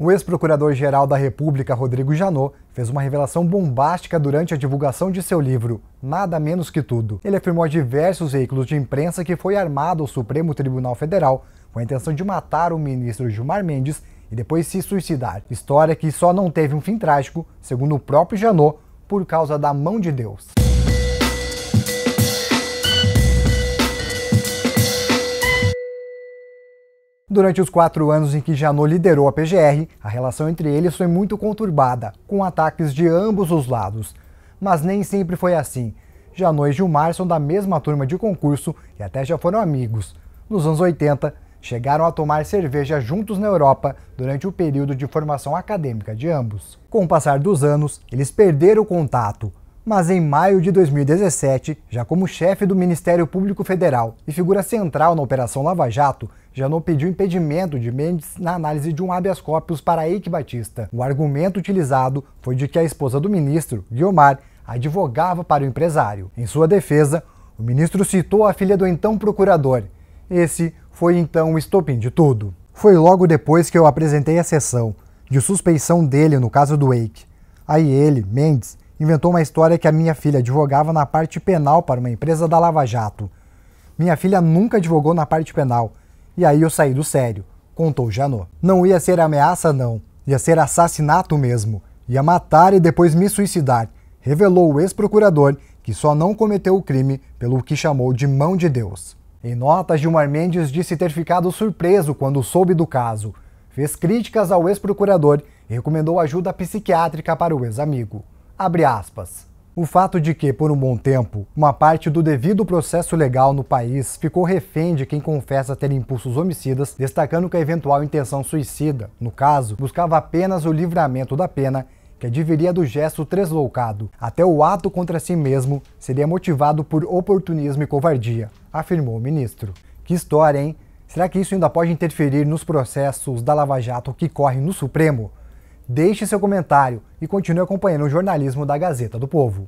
O ex-procurador-geral da República, Rodrigo Janot, fez uma revelação bombástica durante a divulgação de seu livro, Nada Menos Que Tudo. Ele afirmou a diversos veículos de imprensa que foi armado o Supremo Tribunal Federal com a intenção de matar o ministro Gilmar Mendes e depois se suicidar. História que só não teve um fim trágico, segundo o próprio Janot, por causa da mão de Deus. Durante os quatro anos em que Janot liderou a PGR, a relação entre eles foi muito conturbada, com ataques de ambos os lados. Mas nem sempre foi assim. Janot e Gilmar são da mesma turma de concurso e até já foram amigos. Nos anos 80, chegaram a tomar cerveja juntos na Europa durante o período de formação acadêmica de ambos. Com o passar dos anos, eles perderam o contato, mas em maio de 2017, já como chefe do Ministério Público Federal e figura central na Operação Lava Jato, Janot pediu impedimento de Mendes na análise de um habeas corpus para Eike Batista. O argumento utilizado foi de que a esposa do ministro, Guiomar, advogava para o empresário. Em sua defesa, o ministro citou a filha do então procurador. Esse foi então o estopim de tudo. Foi logo depois que eu apresentei a sessão de suspeição dele no caso do Eike. Aí ele, Mendes, inventou uma história que a minha filha advogava na parte penal para uma empresa da Lava Jato. Minha filha nunca advogou na parte penal. E aí eu saí do sério, contou Janot. Não ia ser ameaça, não. Ia ser assassinato mesmo. Ia matar e depois me suicidar, revelou o ex-procurador, que só não cometeu o crime pelo que chamou de mão de Deus. Em notas Gilmar Mendes disse ter ficado surpreso quando soube do caso. Fez críticas ao ex-procurador e recomendou ajuda psiquiátrica para o ex-amigo. Abre aspas. O fato de que, por um bom tempo, uma parte do devido processo legal no país ficou refém de quem confessa ter impulsos homicidas, destacando que a eventual intenção suicida, no caso, buscava apenas o livramento da pena que adviria do gesto tresloucado. Até o ato contra si mesmo seria motivado por oportunismo e covardia, afirmou o ministro. Que história, hein? Será que isso ainda pode interferir nos processos da Lava Jato que correm no Supremo? Deixe seu comentário e continue acompanhando o jornalismo da Gazeta do Povo.